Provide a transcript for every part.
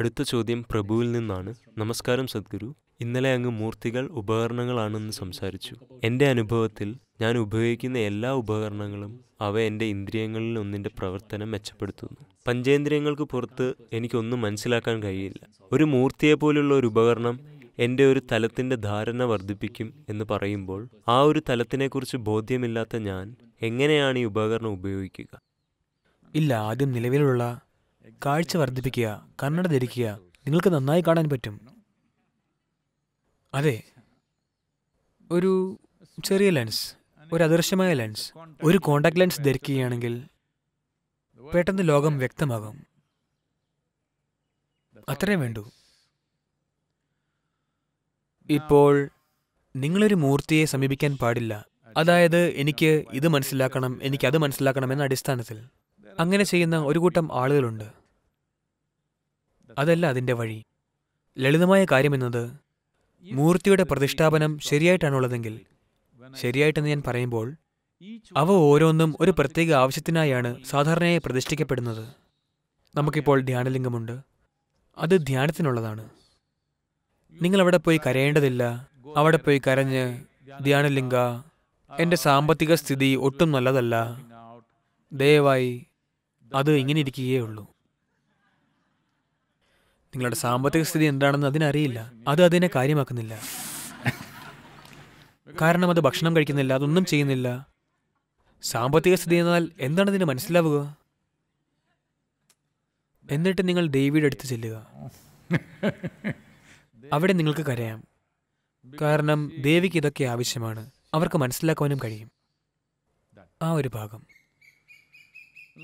അടുത്ത ചോദ്യം പ്രഭുവിൽ നിന്നാണ് നമസ്കാരം സദ്ഗുരു ഇന്നലെ അങ്ങ് മൂർത്തികൾ ഉപകരണങ്ങളാണെന്ന് സംസാരിച്ചു എൻ്റെ അനുഭവത്തിൽ ഞാൻ ഉപയോഗിക്കുന്ന എല്ലാ ഉപകരണങ്ങളും അവ എൻ്റെ ഇന്ദ്രിയങ്ങളിൽ ഒന്നിൻ്റെ പ്രവർത്തനം മെച്ചപ്പെടുത്തുന്നു പഞ്ചേന്ദ്രിയങ്ങൾക്ക് പുറത്ത് എനിക്കൊന്നും മനസ്സിലാക്കാൻ കഴിയില്ല ഒരു മൂർത്തിയെ പോലുള്ള ഒരു ഉപകരണം എൻ്റെ ഒരു തലത്തിൻ്റെ ധാരണ വർദ്ധിപ്പിക്കും എന്ന് പറയുമ്പോൾ ആ ഒരു തലത്തിനെക്കുറിച്ച് ബോധ്യമില്ലാത്ത ഞാൻ എങ്ങനെയാണ് ഈ ഉപകരണം ഉപയോഗിക്കുക ഇല്ല ആദ്യം നിലവിലുള്ള കാഴ്ച വർദ്ധിപ്പിക്കുക കണ്ണട ധരിക്കുക നിങ്ങൾക്ക് നന്നായി കാണാൻ പറ്റും അതെ ഒരു ചെറിയ ലെൻസ് ഒരു അദൃശ്യമായ ലെൻസ് ഒരു കോണ്ടാക്ട് ലെൻസ് ധരിക്കുകയാണെങ്കിൽ പെട്ടെന്ന് ലോകം വ്യക്തമാകും അത്രയും വേണ്ടു ഇപ്പോൾ നിങ്ങളൊരു മൂർത്തിയെ സമീപിക്കാൻ പാടില്ല അതായത് എനിക്ക് ഇത് മനസ്സിലാക്കണം എനിക്ക് അത് മനസ്സിലാക്കണം എന്ന അടിസ്ഥാനത്തിൽ അങ്ങനെ ചെയ്യുന്ന ഒരു കൂട്ടം ആളുകളുണ്ട് അതല്ല അതിൻ്റെ വഴി ലളിതമായ കാര്യമെന്നത് മൂർത്തിയുടെ പ്രതിഷ്ഠാപനം ശരിയായിട്ടാണുള്ളതെങ്കിൽ ശരിയായിട്ടെന്ന് ഞാൻ പറയുമ്പോൾ അവ ഓരോന്നും ഒരു പ്രത്യേക ആവശ്യത്തിനായാണ് സാധാരണയായി പ്രതിഷ്ഠിക്കപ്പെടുന്നത് നമുക്കിപ്പോൾ ധ്യാനലിംഗമുണ്ട് അത് ധ്യാനത്തിനുള്ളതാണ് നിങ്ങൾ അവിടെ പോയി കരയേണ്ടതില്ല അവിടെ പോയി കരഞ്ഞ് ധ്യാനലിംഗ എൻ്റെ സാമ്പത്തിക സ്ഥിതി ഒട്ടും നല്ലതല്ല ദയവായി അത് ഇങ്ങനെ ഇരിക്കുകയേ ഉള്ളൂ നിങ്ങളുടെ സാമ്പത്തിക സ്ഥിതി എന്താണെന്ന് അതിനറിയില്ല അത് അതിനെ കാര്യമാക്കുന്നില്ല കാരണം അത് ഭക്ഷണം കഴിക്കുന്നില്ല അതൊന്നും ചെയ്യുന്നില്ല സാമ്പത്തിക സ്ഥിതി എന്നാൽ എന്താണ് ഇതിന് മനസ്സിലാവുക എന്നിട്ട് നിങ്ങൾ ദേവിയുടെ അടുത്ത് ചെല്ലുക അവിടെ നിങ്ങൾക്ക് കരയാം കാരണം ദേവിക്ക് ഇതൊക്കെ ആവശ്യമാണ് അവർക്ക് മനസ്സിലാക്കുവാനും കഴിയും ആ ഒരു ഭാഗം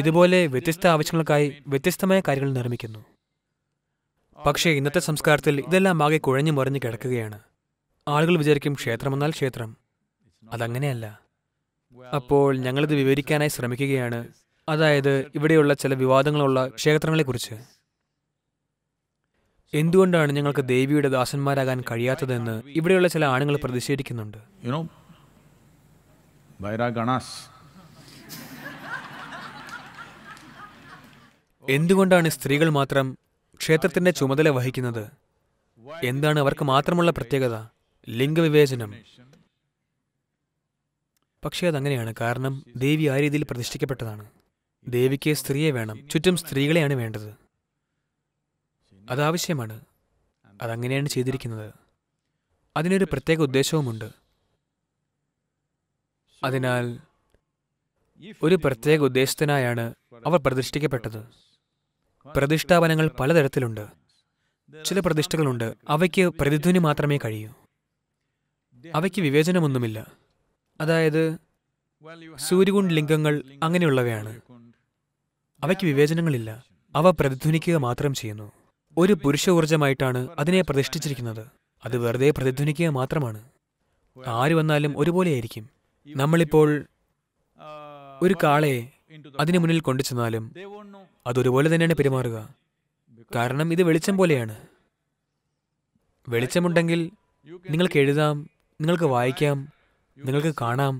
ഇതുപോലെ വ്യത്യസ്ത ആവശ്യങ്ങൾക്കായി വ്യത്യസ്തമായ കാര്യങ്ങൾ നിർമ്മിക്കുന്നു പക്ഷേ ഇന്നത്തെ സംസ്കാരത്തിൽ ഇതെല്ലാം ആകെ കുഴഞ്ഞു മറിഞ്ഞു കിടക്കുകയാണ് ആളുകൾ വിചാരിക്കും എന്നാൽ ക്ഷേത്രം അതങ്ങനെയല്ല അപ്പോൾ ഞങ്ങളിത് വിവരിക്കാനായി ശ്രമിക്കുകയാണ് അതായത് ഇവിടെയുള്ള ചില വിവാദങ്ങളുള്ള ക്ഷേത്രങ്ങളെക്കുറിച്ച് എന്തുകൊണ്ടാണ് ഞങ്ങൾക്ക് ദേവിയുടെ ദാസന്മാരാകാൻ കഴിയാത്തതെന്ന് ഇവിടെയുള്ള ചില ആണുങ്ങൾ പ്രതിഷേധിക്കുന്നുണ്ട് എന്തുകൊണ്ടാണ് സ്ത്രീകൾ മാത്രം ക്ഷേത്രത്തിന്റെ ചുമതല വഹിക്കുന്നത് എന്താണ് അവർക്ക് മാത്രമുള്ള പ്രത്യേകത ലിംഗവിവേചനം പക്ഷേ അതങ്ങനെയാണ് കാരണം ദേവി ആ രീതിയിൽ പ്രതിഷ്ഠിക്കപ്പെട്ടതാണ് ദേവിക്ക് സ്ത്രീയെ വേണം ചുറ്റും സ്ത്രീകളെയാണ് വേണ്ടത് അതാവശ്യമാണ് അതങ്ങനെയാണ് ചെയ്തിരിക്കുന്നത് അതിനൊരു പ്രത്യേക ഉദ്ദേശവുമുണ്ട് അതിനാൽ ഒരു പ്രത്യേക ഉദ്ദേശത്തിനായാണ് അവർ പ്രതിഷ്ഠിക്കപ്പെട്ടത് പ്രതിഷ്ഠാപനങ്ങൾ പലതരത്തിലുണ്ട് ചില പ്രതിഷ്ഠകളുണ്ട് അവയ്ക്ക് പ്രതിധ്വനി മാത്രമേ കഴിയൂ അവയ്ക്ക് വിവേചനമൊന്നുമില്ല അതായത് സൂര്യകുണ്ട് ലിംഗങ്ങൾ അങ്ങനെയുള്ളവയാണ് അവയ്ക്ക് വിവേചനങ്ങളില്ല അവ പ്രതിധ്വനിക്കുക മാത്രം ചെയ്യുന്നു ഒരു പുരുഷ ഊർജമായിട്ടാണ് അതിനെ പ്രതിഷ്ഠിച്ചിരിക്കുന്നത് അത് വെറുതെ പ്രതിധ്വനിക്കുക മാത്രമാണ് ആര് വന്നാലും ഒരുപോലെയായിരിക്കും നമ്മളിപ്പോൾ ഒരു കാളയെ അതിനു മുന്നിൽ കൊണ്ടു ചെന്നാലും അതൊരുപോലെ തന്നെയാണ് പെരുമാറുക കാരണം ഇത് വെളിച്ചം പോലെയാണ് വെളിച്ചമുണ്ടെങ്കിൽ നിങ്ങൾക്ക് എഴുതാം നിങ്ങൾക്ക് വായിക്കാം നിങ്ങൾക്ക് കാണാം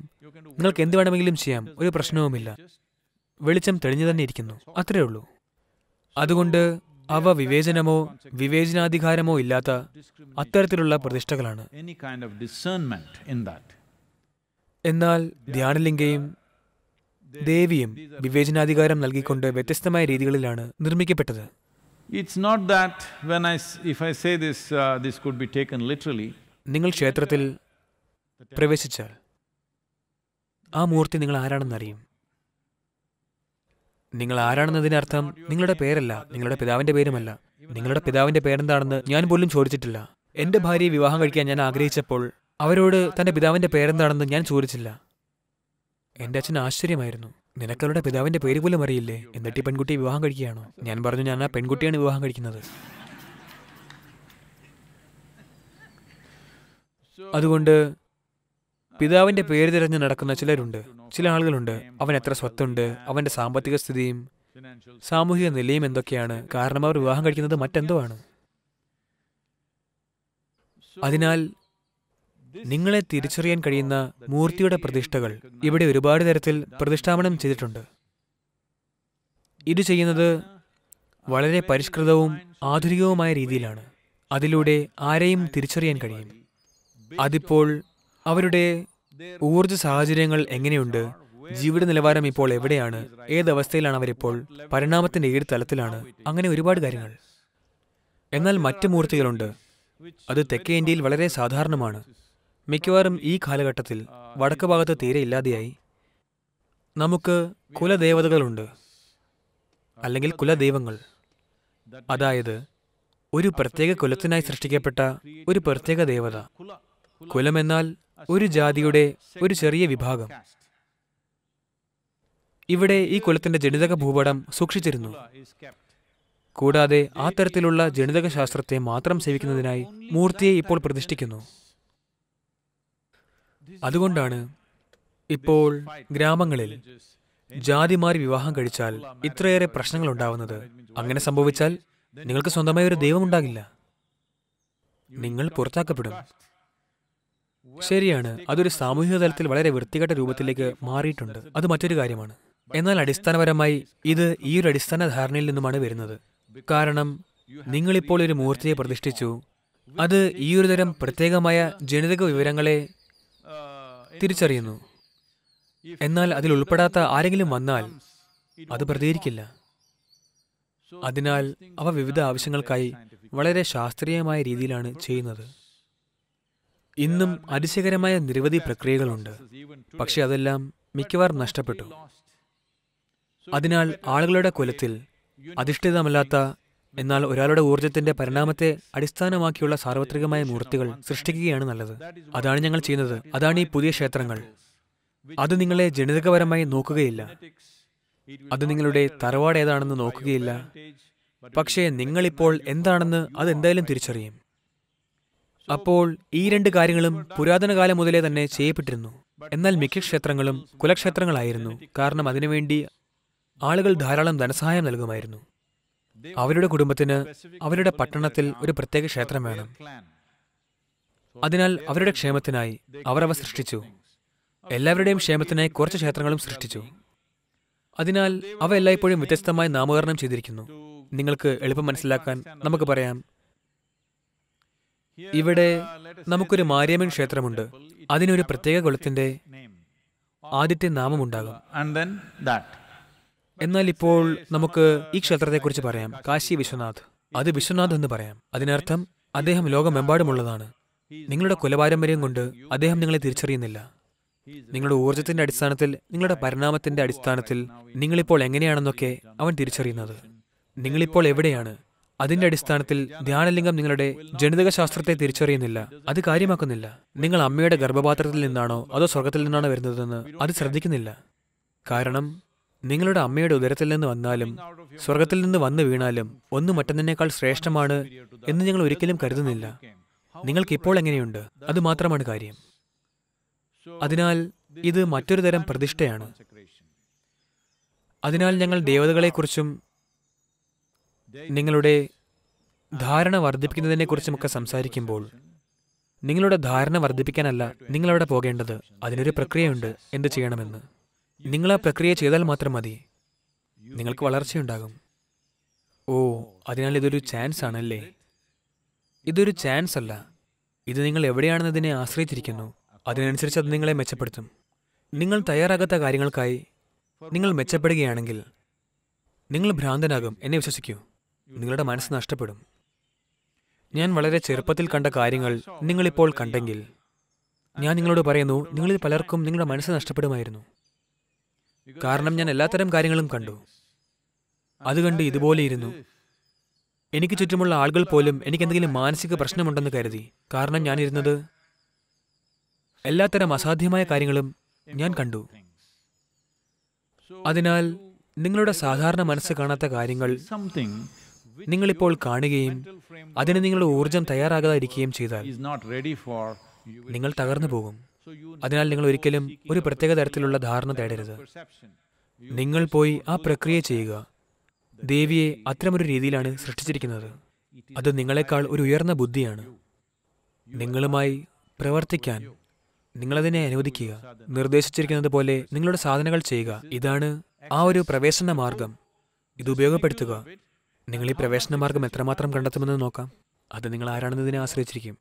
നിങ്ങൾക്ക് എന്ത് വേണമെങ്കിലും ചെയ്യാം ഒരു പ്രശ്നവുമില്ല വെളിച്ചം തെളിഞ്ഞു തന്നെ ഇരിക്കുന്നു അത്രേ ഉള്ളൂ അതുകൊണ്ട് അവ വിവേചനമോ വിവേചനാധികാരമോ ഇല്ലാത്ത അത്തരത്തിലുള്ള പ്രതിഷ്ഠകളാണ് എന്നാൽ ധ്യാനലിംഗയും ദേവിയും വിവേചനാധികാരം നൽകിക്കൊണ്ട് വ്യത്യസ്തമായ രീതികളിലാണ് നിർമ്മിക്കപ്പെട്ടത് it's not that when I if I say this this could be taken literally നിങ്ങൾ ക്ഷേത്രത്തിൽ പ്രവേശിച്ചാൽ ആ മൂർത്തി നിങ്ങൾ ആരാണെന്നറിയും നിങ്ങൾ ആരാണെന്നതിനർത്ഥം നിങ്ങളുടെ പേരല്ല നിങ്ങളുടെ പിതാവിന്റെ പേരുമല്ല നിങ്ങളുടെ പിതാവിന്റെ പേരെന്താണെന്ന് ഞാൻ പോലും ചോദിച്ചിട്ടില്ല എന്റെ ഭാര്യയെ വിവാഹം കഴിക്കാൻ ഞാൻ ആഗ്രഹിച്ചപ്പോൾ അവരോട് തന്റെ പിതാവിന്റെ പേരെന്താണെന്ന് ഞാൻ ചോദിച്ചില്ല എന്റെ അച്ഛൻ ആശ്ചര്യമായിരുന്നു നിനക്കവളുടെ പിതാവിന്റെ പേര് പോലും അറിയില്ലേ എന്നിട്ട് ഈ പെൺകുട്ടിയെ വിവാഹം കഴിക്കുകയാണോ ഞാൻ പറഞ്ഞു ഞാൻ ആ പെൺകുട്ടിയാണ് വിവാഹം കഴിക്കുന്നത് അതുകൊണ്ട് പിതാവിന്റെ പേര് തിരഞ്ഞ് നടക്കുന്ന ചിലരുണ്ട് ചില ആളുകളുണ്ട് അവൻ എത്ര സ്വത്തുണ്ട് അവന്റെ സാമ്പത്തിക സ്ഥിതിയും സാമൂഹിക നിലയും എന്തൊക്കെയാണ് കാരണം അവർ വിവാഹം കഴിക്കുന്നത് മറ്റെന്തോ ആണ് അതിനാൽ നിങ്ങളെ തിരിച്ചറിയാൻ കഴിയുന്ന മൂർത്തിയുടെ പ്രതിഷ്ഠകൾ ഇവിടെ ഒരുപാട് തരത്തിൽ പ്രതിഷ്ഠാപനം ചെയ്തിട്ടുണ്ട് ഇത് ചെയ്യുന്നത് വളരെ പരിഷ്കൃതവും ആധുനികവുമായ രീതിയിലാണ് അതിലൂടെ ആരെയും തിരിച്ചറിയാൻ കഴിയും അതിപ്പോൾ അവരുടെ ഊർജ സാഹചര്യങ്ങൾ എങ്ങനെയുണ്ട് ജീവിത നിലവാരം ഇപ്പോൾ എവിടെയാണ് ഏതവസ്ഥയിലാണ് അവരിപ്പോൾ പരിണാമത്തിന്റെ ഏത് തലത്തിലാണ് അങ്ങനെ ഒരുപാട് കാര്യങ്ങൾ എന്നാൽ മറ്റ് മൂർത്തികളുണ്ട് അത് തെക്കേ ഇന്ത്യയിൽ വളരെ സാധാരണമാണ് മിക്കവാറും ഈ കാലഘട്ടത്തിൽ വടക്ക് ഭാഗത്ത് തീരെ ഇല്ലാതെയായി നമുക്ക് കുലദേവതകളുണ്ട് അല്ലെങ്കിൽ കുലദൈവങ്ങൾ അതായത് ഒരു പ്രത്യേക കുലത്തിനായി സൃഷ്ടിക്കപ്പെട്ട ഒരു പ്രത്യേക ദേവത കുലമെന്നാൽ ഒരു ജാതിയുടെ ഒരു ചെറിയ വിഭാഗം ഇവിടെ ഈ കുലത്തിന്റെ ജനിതക ഭൂപടം സൂക്ഷിച്ചിരുന്നു കൂടാതെ ആ തരത്തിലുള്ള ജനിതക ശാസ്ത്രത്തെ മാത്രം സേവിക്കുന്നതിനായി മൂർത്തിയെ ഇപ്പോൾ പ്രതിഷ്ഠിക്കുന്നു അതുകൊണ്ടാണ് ഇപ്പോൾ ഗ്രാമങ്ങളിൽ ജാതിമാരി വിവാഹം കഴിച്ചാൽ ഇത്രയേറെ പ്രശ്നങ്ങൾ ഉണ്ടാവുന്നത് അങ്ങനെ സംഭവിച്ചാൽ നിങ്ങൾക്ക് സ്വന്തമായ ഒരു ദൈവമുണ്ടാകില്ല നിങ്ങൾ പുറത്താക്കപ്പെടും ശരിയാണ് അതൊരു സാമൂഹിക തലത്തിൽ വളരെ വൃത്തികെട്ട രൂപത്തിലേക്ക് മാറിയിട്ടുണ്ട് അത് മറ്റൊരു കാര്യമാണ് എന്നാൽ അടിസ്ഥാനപരമായി ഇത് ഈ ഒരു അടിസ്ഥാന ധാരണയിൽ നിന്നുമാണ് വരുന്നത് കാരണം നിങ്ങളിപ്പോൾ ഒരു മൂർത്തിയെ പ്രതിഷ്ഠിച്ചു അത് ഈ ഒരു തരം പ്രത്യേകമായ ജനിതക വിവരങ്ങളെ തിരിച്ചറിയുന്നു എന്നാൽ അതിൽ ഉൾപ്പെടാത്ത ആരെങ്കിലും വന്നാൽ അത് പ്രതികരിക്കില്ല അതിനാൽ അവ വിവിധ ആവശ്യങ്ങൾക്കായി വളരെ ശാസ്ത്രീയമായ രീതിയിലാണ് ചെയ്യുന്നത് ഇന്നും അതിശയകരമായ നിരവധി പ്രക്രിയകളുണ്ട് പക്ഷെ അതെല്ലാം മിക്കവാറും നഷ്ടപ്പെട്ടു അതിനാൽ ആളുകളുടെ കുലത്തിൽ അധിഷ്ഠിതമല്ലാത്ത എന്നാൽ ഒരാളുടെ ഊർജ്ജത്തിന്റെ പരിണാമത്തെ അടിസ്ഥാനമാക്കിയുള്ള സാർവത്രികമായ മൂർത്തികൾ സൃഷ്ടിക്കുകയാണ് നല്ലത് അതാണ് ഞങ്ങൾ ചെയ്യുന്നത് അതാണ് ഈ പുതിയ ക്ഷേത്രങ്ങൾ അത് നിങ്ങളെ ജനിതകപരമായി നോക്കുകയില്ല അത് നിങ്ങളുടെ തറവാട് ഏതാണെന്ന് നോക്കുകയില്ല പക്ഷേ നിങ്ങളിപ്പോൾ എന്താണെന്ന് അത് എന്തായാലും തിരിച്ചറിയും അപ്പോൾ ഈ രണ്ട് കാര്യങ്ങളും പുരാതന കാലം മുതലേ തന്നെ ചെയ്യപ്പെട്ടിരുന്നു എന്നാൽ മിക്ക ക്ഷേത്രങ്ങളും കുലക്ഷേത്രങ്ങളായിരുന്നു കാരണം അതിനുവേണ്ടി ആളുകൾ ധാരാളം ധനസഹായം നൽകുമായിരുന്നു അവരുടെ കുടുംബത്തിന് അവരുടെ പട്ടണത്തിൽ ഒരു പ്രത്യേക ക്ഷേത്രം വേണം അതിനാൽ അവരുടെ ക്ഷേമത്തിനായി അവർ അവ സൃഷ്ടിച്ചു എല്ലാവരുടെയും ക്ഷേമത്തിനായി കുറച്ച് ക്ഷേത്രങ്ങളും സൃഷ്ടിച്ചു അതിനാൽ അവ എല്ലായ്പ്പോഴും വ്യത്യസ്തമായി നാമകരണം ചെയ്തിരിക്കുന്നു നിങ്ങൾക്ക് എളുപ്പം മനസ്സിലാക്കാൻ നമുക്ക് പറയാം ഇവിടെ നമുക്കൊരു മാരിയമ്മൻ ക്ഷേത്രമുണ്ട് അതിനൊരു പ്രത്യേക കുളത്തിന്റെ ആദ്യത്തെ നാമമുണ്ടാകും എന്നാൽ ഇപ്പോൾ നമുക്ക് ഈ ക്ഷേത്രത്തെക്കുറിച്ച് പറയാം കാശി വിശ്വനാഥ് അത് വിശ്വനാഥ് എന്ന് പറയാം അതിനർത്ഥം അദ്ദേഹം ലോകമെമ്പാടുമുള്ളതാണ് നിങ്ങളുടെ കുലപാരമ്പര്യം കൊണ്ട് അദ്ദേഹം നിങ്ങളെ തിരിച്ചറിയുന്നില്ല നിങ്ങളുടെ ഊർജത്തിന്റെ അടിസ്ഥാനത്തിൽ നിങ്ങളുടെ പരിണാമത്തിന്റെ അടിസ്ഥാനത്തിൽ നിങ്ങളിപ്പോൾ എങ്ങനെയാണെന്നൊക്കെ അവൻ തിരിച്ചറിയുന്നത് നിങ്ങളിപ്പോൾ എവിടെയാണ് അതിന്റെ അടിസ്ഥാനത്തിൽ ധ്യാനലിംഗം നിങ്ങളുടെ ജനിതക ശാസ്ത്രത്തെ തിരിച്ചറിയുന്നില്ല അത് കാര്യമാക്കുന്നില്ല നിങ്ങൾ അമ്മയുടെ ഗർഭപാത്രത്തിൽ നിന്നാണോ അതോ സ്വർഗത്തിൽ നിന്നാണോ വരുന്നതെന്ന് അത് ശ്രദ്ധിക്കുന്നില്ല കാരണം നിങ്ങളുടെ അമ്മയുടെ ഉദരത്തിൽ നിന്ന് വന്നാലും സ്വർഗത്തിൽ നിന്ന് വന്നു വീണാലും ഒന്നും മറ്റൊന്നിനേക്കാൾ ശ്രേഷ്ഠമാണ് എന്ന് ഞങ്ങൾ ഒരിക്കലും കരുതുന്നില്ല നിങ്ങൾക്ക് ഇപ്പോൾ എങ്ങനെയുണ്ട് അത് മാത്രമാണ് കാര്യം അതിനാൽ ഇത് മറ്റൊരു തരം പ്രതിഷ്ഠയാണ് അതിനാൽ ഞങ്ങൾ ദേവതകളെക്കുറിച്ചും നിങ്ങളുടെ ധാരണ വർദ്ധിപ്പിക്കുന്നതിനെക്കുറിച്ചുമൊക്കെ സംസാരിക്കുമ്പോൾ നിങ്ങളുടെ ധാരണ വർദ്ധിപ്പിക്കാനല്ല നിങ്ങളവിടെ പോകേണ്ടത് അതിനൊരു പ്രക്രിയയുണ്ട് എന്ത് ചെയ്യണമെന്ന് നിങ്ങൾ ആ പ്രക്രിയ ചെയ്താൽ മാത്രം മതി നിങ്ങൾക്ക് വളർച്ചയുണ്ടാകും ഓ അതിനാൽ ഇതൊരു ചാൻസ് ആണല്ലേ ഇതൊരു ചാൻസ് അല്ല ഇത് നിങ്ങൾ എവിടെയാണെന്നതിനെ ആശ്രയിച്ചിരിക്കുന്നു അതിനനുസരിച്ച് അത് നിങ്ങളെ മെച്ചപ്പെടുത്തും നിങ്ങൾ തയ്യാറാകാത്ത കാര്യങ്ങൾക്കായി നിങ്ങൾ മെച്ചപ്പെടുകയാണെങ്കിൽ നിങ്ങൾ ഭ്രാന്തനാകും എന്നെ വിശ്വസിക്കൂ നിങ്ങളുടെ മനസ്സ് നഷ്ടപ്പെടും ഞാൻ വളരെ ചെറുപ്പത്തിൽ കണ്ട കാര്യങ്ങൾ നിങ്ങളിപ്പോൾ കണ്ടെങ്കിൽ ഞാൻ നിങ്ങളോട് പറയുന്നു നിങ്ങളിൽ പലർക്കും നിങ്ങളുടെ മനസ്സ് നഷ്ടപ്പെടുമായിരുന്നു കാരണം ഞാൻ എല്ലാത്തരം കാര്യങ്ങളും കണ്ടു അതുകണ്ട് ഇതുപോലെ ഇരുന്നു എനിക്ക് ചുറ്റുമുള്ള ആളുകൾ പോലും എനിക്ക് എന്തെങ്കിലും മാനസിക പ്രശ്നമുണ്ടെന്ന് കരുതി കാരണം ഞാനിരുന്നത് എല്ലാത്തരം അസാധ്യമായ കാര്യങ്ങളും ഞാൻ കണ്ടു അതിനാൽ നിങ്ങളുടെ സാധാരണ മനസ്സ് കാണാത്ത കാര്യങ്ങൾ നിങ്ങളിപ്പോൾ കാണുകയും അതിന് നിങ്ങളുടെ ഊർജം തയ്യാറാകാതിരിക്കുകയും ചെയ്താൽ നിങ്ങൾ തകർന്നു പോകും അതിനാൽ നിങ്ങൾ ഒരിക്കലും ഒരു പ്രത്യേക തരത്തിലുള്ള ധാരണ തേടരുത് നിങ്ങൾ പോയി ആ പ്രക്രിയ ചെയ്യുക ദേവിയെ അത്തരമൊരു രീതിയിലാണ് സൃഷ്ടിച്ചിരിക്കുന്നത് അത് നിങ്ങളെക്കാൾ ഒരു ഉയർന്ന ബുദ്ധിയാണ് നിങ്ങളുമായി പ്രവർത്തിക്കാൻ നിങ്ങളതിനെ അനുവദിക്കുക നിർദ്ദേശിച്ചിരിക്കുന്നത് പോലെ നിങ്ങളുടെ സാധനകൾ ചെയ്യുക ഇതാണ് ആ ഒരു പ്രവേശന മാർഗം ഇത് ഉപയോഗപ്പെടുത്തുക നിങ്ങൾ ഈ പ്രവേശന മാർഗം എത്രമാത്രം കണ്ടെത്തുമെന്ന് നോക്കാം അത് നിങ്ങൾ ആരാണെന്നതിനെ ആശ്രയിച്ചിരിക്കും